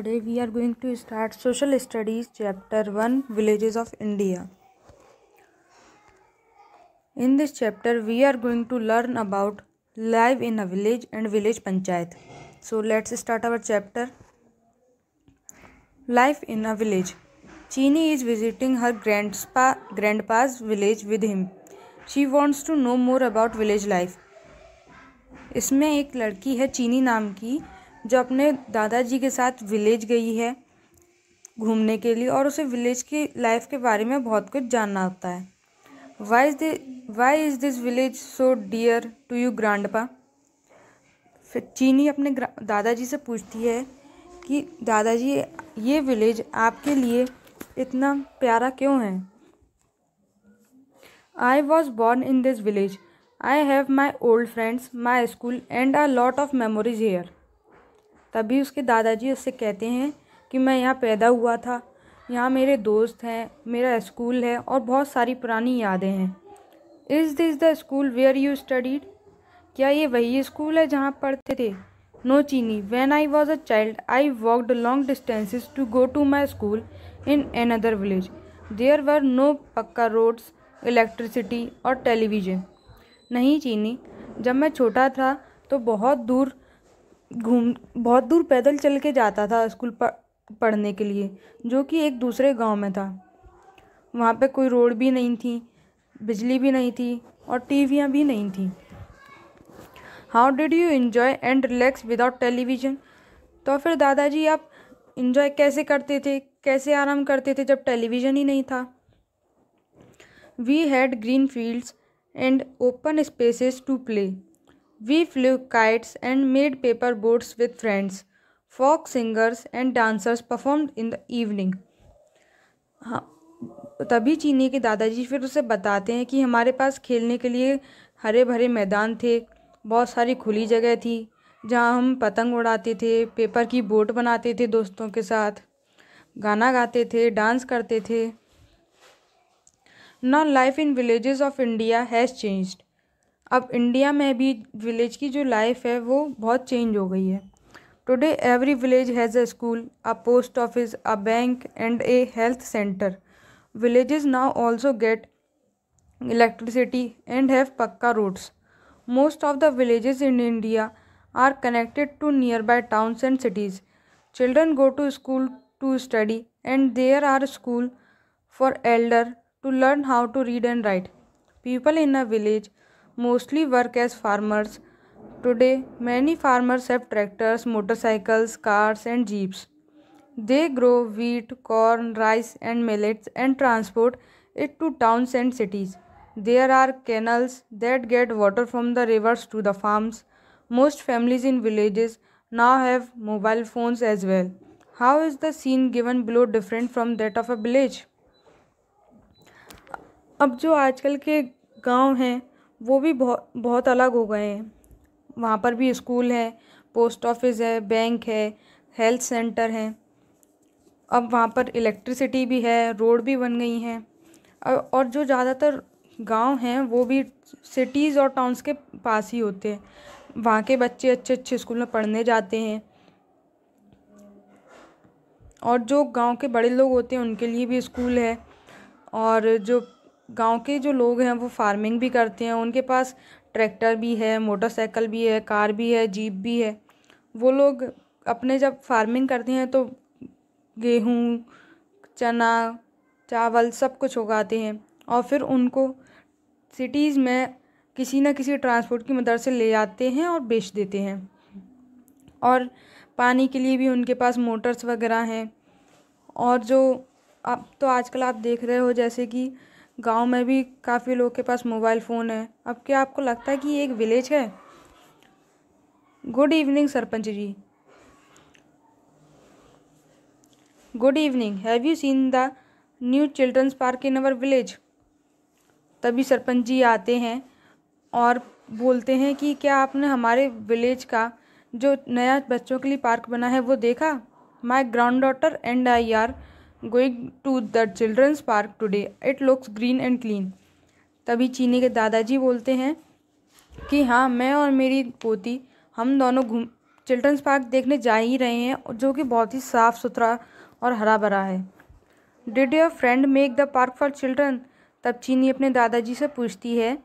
Today we are going to start social studies chapter one villages of India in this chapter we are going to learn about live in a village and village panchayat so let's start our chapter life in a village Chini is visiting her grand grandpa's village with him she wants to know more about village life इसमें एक लड़की है चीनी नाम की जो अपने दादाजी के साथ विलेज गई है घूमने के लिए और उसे विलेज की लाइफ के बारे में बहुत कुछ जानना होता है why is why is this village so dear to you grandpa फिर चीनी अपने दादाजी से पूछती है कि दादाजी ये विलेज आपके लिए इतना प्यारा क्यों है I was born in this village I have my old friends my school and a lot of memories here तभी उसके दादाजी उससे कहते हैं कि मैं यहाँ पैदा हुआ था यहाँ मेरे दोस्त हैं मेरा स्कूल है और बहुत सारी पुरानी यादें हैं is this the school where you studied क्या ये वही स्कूल है जहाँ पढ़ते थे no Chini when I was a child I walked long distances to go to my school in another village there were no pucca roads electricity और television नहीं चीनी जब मैं छोटा था तो बहुत दूर घूम बहुत दूर पैदल चल के जाता था स्कूल पढ़ने के लिए जो कि एक दूसरे गांव में था वहाँ पे कोई रोड भी नहीं थी बिजली भी नहीं थी और टीवियाँ भी नहीं थी how did you enjoy and relax without television तो फिर दादाजी आप इन्जॉय कैसे करते थे कैसे आराम करते थे जब टेलीविज़न ही नहीं था we had green fields and open spaces to play we flew kites and made paper boats with friends folk singers and dancers perform in the evening हाँ तभी चीनी के दादाजी फिर उसे बताते हैं कि हमारे पास खेलने के लिए हरे भरे मैदान थे बहुत सारी खुली जगह थी जहाँ हम पतंग उड़ाते थे पेपर की बोट बनाते थे दोस्तों के साथ गाना गाते थे डांस करते थे now life in villages of India has changed अब इंडिया में भी विलेज की जो लाइफ है वो बहुत चेंज हो गई है today every village has a school a post office a bank and a health centre villages now also get electricity and have pucca roads most of the villages in India are connected to nearby towns and cities children go to school to study and there are school for elder to learn how to read and write people in a village mostly work as farmers. Today, many farmers have tractors, motorcycles, cars, and jeeps. They grow wheat, corn, rice, and millets and transport it to towns and cities. There are canals that get water from the rivers to the farms. Most families in villages now have mobile phones as well. How is the scene given below different from that of a village? अब जो आजकल के गांव हैं वो भी बहुत बहुत अलग हो गए हैं वहाँ पर भी स्कूल है पोस्ट ऑफिस है बैंक है हेल्थ सेंटर है अब वहाँ पर इलेक्ट्रिसिटी भी है रोड भी बन गई हैं और जो ज़्यादातर गांव हैं वो भी सिटीज़ और टाउन्स के पास ही होते हैं वहाँ के बच्चे अच्छे अच्छे स्कूल में पढ़ने जाते हैं और जो गांव के बड़े लोग होते हैं उनके लिए भी स्कूल है और जो गांव के जो लोग हैं वो फार्मिंग भी करते हैं उनके पास ट्रैक्टर भी है मोटरसाइकिल भी है कार भी है जीप भी है वो लोग अपने जब फार्मिंग करते हैं तो गेहूँ चना चावल सब कुछ उगाते हैं और फिर उनको सिटीज़ में किसी न किसी ट्रांसपोर्ट की मदद से ले आते हैं और बेच देते हैं और पानी के लिए भी उनके पास मोटर्स वगैरह हैं और जो अब तो आजकल आप देख रहे हो जैसे कि गांव में भी काफ़ी लोग के पास मोबाइल फ़ोन है अब क्या आपको लगता है कि ये एक विलेज है good evening sarpanch ji good evening have you seen the new children's park in our village तभी सरपंच जी आते हैं और बोलते हैं कि क्या आपने हमारे विलेज का जो नया बच्चों के लिए पार्क बना है वो देखा my granddaughter and I are going to the children's park today it looks green and clean तभी चीनी के दादाजी बोलते हैं कि हाँ मैं और मेरी पोती हम दोनों घूम चिल्ड्रंस पार्क देखने जा ही रहे हैं जो कि बहुत ही साफ़ सुथरा और हरा भरा है did your friend make the park for children तब चीनी अपने दादाजी से पूछती है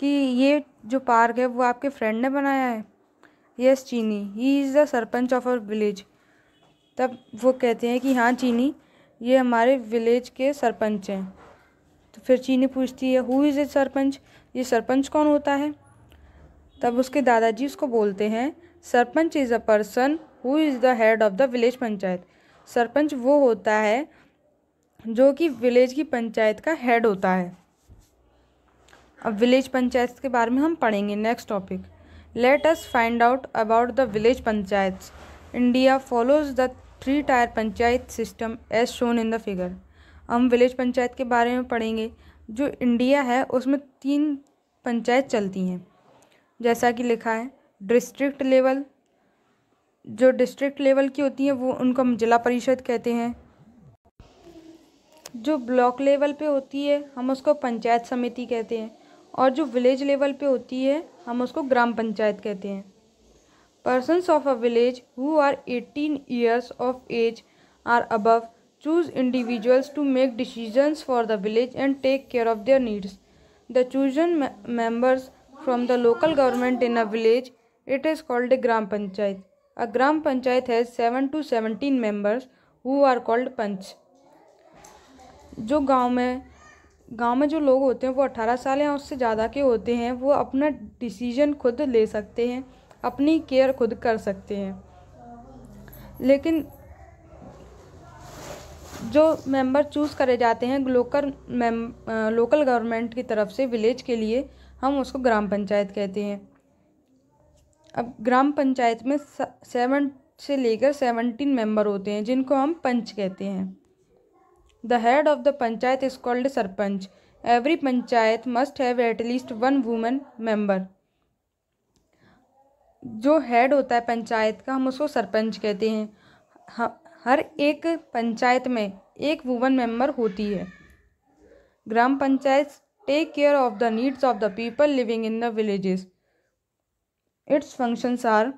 कि ये जो पार्क है वो आपके फ्रेंड ने बनाया है yes Chini he is the sarpanch of our village तब वो कहते हैं कि हाँ चीनी ये हमारे विलेज के सरपंच हैं तो फिर चीनी पूछती है हु इज़ ए सरपंच ये सरपंच कौन होता है तब उसके दादाजी उसको बोलते हैं sarpanch is a person who is the head of the village panchayat sarpanch वो होता है जो कि विलेज की पंचायत का हेड होता है अब विलेज पंचायत के बारे में हम पढ़ेंगे next topic let us find out about the village panchayat India follows the three tier panchayat system as shown in the figure हम विलेज पंचायत के बारे में पढ़ेंगे जो इंडिया है उसमें तीन पंचायत चलती हैं जैसा कि लिखा है डिस्ट्रिक्ट लेवल जो डिस्ट्रिक्ट लेवल की होती हैं वो उनको हम जिला परिषद कहते हैं जो ब्लॉक लेवल पे होती है हम उसको पंचायत समिति कहते हैं और जो विलेज लेवल पे होती है हम उसको ग्राम पंचायत कहते हैं persons of a village who are 18 years of age or above choose individuals to make decisions for the village and take care of their needs the chosen members from the local government in a village it is called a gram panchayat a gram panchayat has 7 to 17 members who are called पंच जो गांव में गांव में जो लोग होते हैं वो 18 साल या उससे ज़्यादा के होते हैं वो अपना डिसीजन खुद ले सकते हैं अपनी केयर खुद कर सकते हैं लेकिन जो मेंबर चूज़ करे जाते हैं लोकल मेम लोकल गवर्नमेंट की तरफ से विलेज के लिए हम उसको ग्राम पंचायत कहते हैं अब ग्राम पंचायत में सेवन से लेकर सेवनटीन मेंबर होते हैं जिनको हम पंच कहते हैं the head of the panchayat is called sarpanch every panchayat must have at least one women member जो हेड होता है पंचायत का हम उसको सरपंच कहते हैं हर एक पंचायत में एक वुमन मेंबर होती है gram panchayat take care of the needs of the people living in the villages its functions are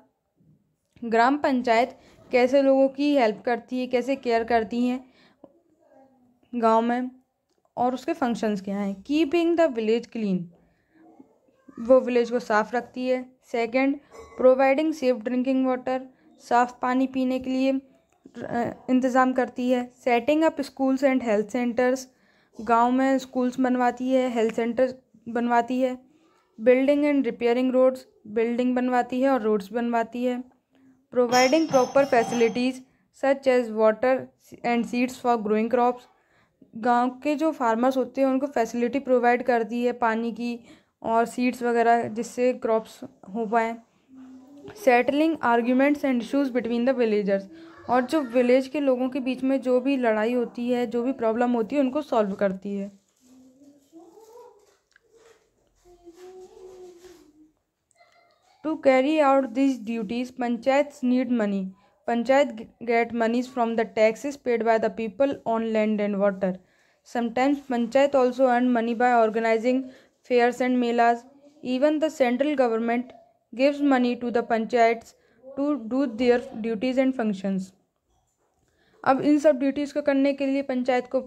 gram panchayat कैसे लोगों की हेल्प करती है कैसे केयर करती हैं गांव में और उसके फंक्शंस क्या हैं कीपिंग द विलेज क्लीन वो विलेज को साफ़ रखती है second providing safe drinking water साफ़ पानी पीने के लिए इंतज़ाम करती है setting up schools and health centres गांव में स्कूल्स बनवाती है हेल्थ सेंटर बनवाती है building and repairing roads building बनवाती है और रोड्स बनवाती है providing proper facilities such as water and seeds for growing crops गांव के जो फार्मर्स होते हैं उनको फैसिलिटी प्रोवाइड करती है पानी की और सीड्स वगैरह जिससे क्रॉप्स हो पाएँ settling arguments and issues between the villagers और जो विलेज के लोगों के बीच में जो भी लड़ाई होती है जो भी प्रॉब्लम होती है उनको सॉल्व करती है to carry out this duties panchayat need money panchayat get monies from the taxes paid by the people on land and water sometimes panchayat also earn money by organising fairs and melas. Even the central government gives money to the panchayats to do their duties and functions. अब इन सब duties को करने के लिए पंचायत को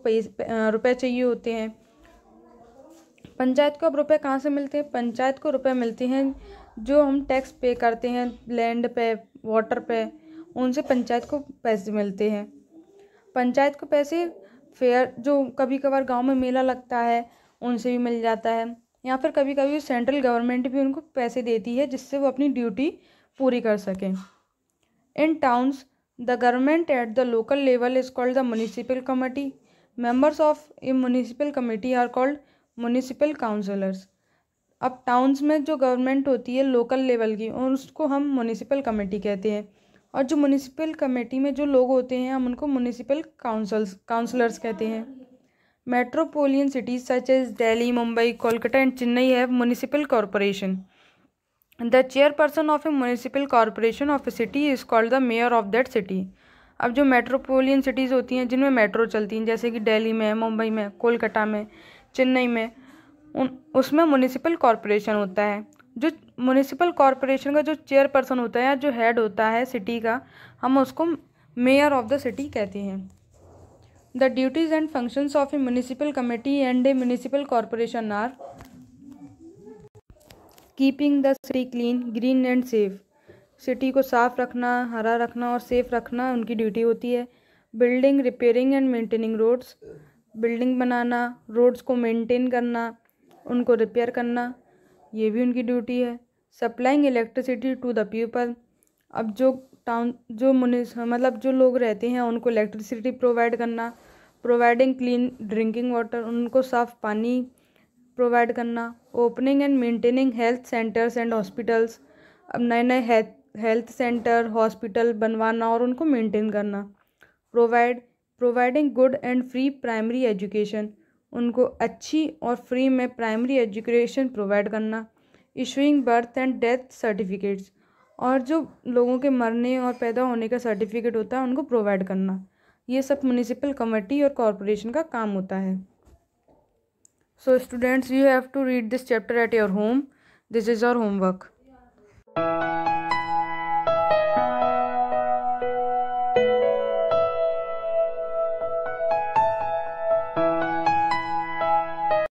रुपए चाहिए होते हैं पंचायत को अब रुपए कहाँ से मिलते हैं पंचायत को रुपए मिलते हैं जो हम टैक्स पे करते हैं लैंड पे वाटर पे उनसे पंचायत को पैसे मिलते हैं पंचायत को पैसे फेयर जो कभी कभार गांव में मेला लगता है उनसे भी मिल जाता है या फिर कभी कभी सेंट्रल गवर्नमेंट भी उनको पैसे देती है जिससे वो अपनी ड्यूटी पूरी कर सकें in towns the government at the local level is called the municipal committee members of a municipal committee are called municipal councillors अब टाउन्स में जो गवर्नमेंट होती है लोकल लेवल की और उसको हम म्यूनिसिपल कमेटी कहते हैं और जो म्यूनिसिपल कमेटी में जो लोग होते हैं हम उनको म्यूनिसिपल काउंसल्स काउंसलर्स कहते हैं metropolitan cities such as Delhi Mumbai Kolkata and Chennai है municipal corporation the chairperson of a municipal corporation of a city is called the mayor of that city अब जो मेट्रोपोलियन सिटीज़ होती हैं जिनमें मेट्रो चलती हैं जैसे कि डेली में मुंबई में कोलकाता में चेन्नई में उन उसमें म्यूनिसिपल कॉरपोरेशन होता है जो म्यूनिसिपल कॉरपोरेशन का जो चेयरपर्सन होता है या जो हेड होता है सिटी का हम उसको मेयर ऑफ द सिटी कहते हैं The duties and functions of a municipal committee and a municipal corporation are keeping the city clean green and safe city को साफ रखना हरा रखना और सेफ रखना उनकी ड्यूटी होती है building repairing and maintaining roads building बनाना रोड्स को मेंटेन करना उनको रिपेयर करना ये भी उनकी ड्यूटी है supplying electricity to the people अब जो टाउन जो मुनिस मतलब जो लोग रहते हैं उनको इलेक्ट्रिसिटी प्रोवाइड करना प्रोवाइडिंग क्लीन ड्रिंकिंग वाटर उनको साफ़ पानी प्रोवाइड करना opening and maintaining health centres and hospitals अब नए नए हेल्थ सेंटर हॉस्पिटल बनवाना और उनको मेंटेन करना provide providing good and free primary education उनको अच्छी और फ्री में प्राइमरी एजुकेशन प्रोवाइड करना issuing birth and death certificates और जो लोगों के मरने और पैदा होने का सर्टिफिकेट होता है उनको प्रोवाइड करना ये सब म्यूनिसिपल कमेटी और कॉरपोरेशन का काम होता है so students you have to read this chapter at your home this is your homework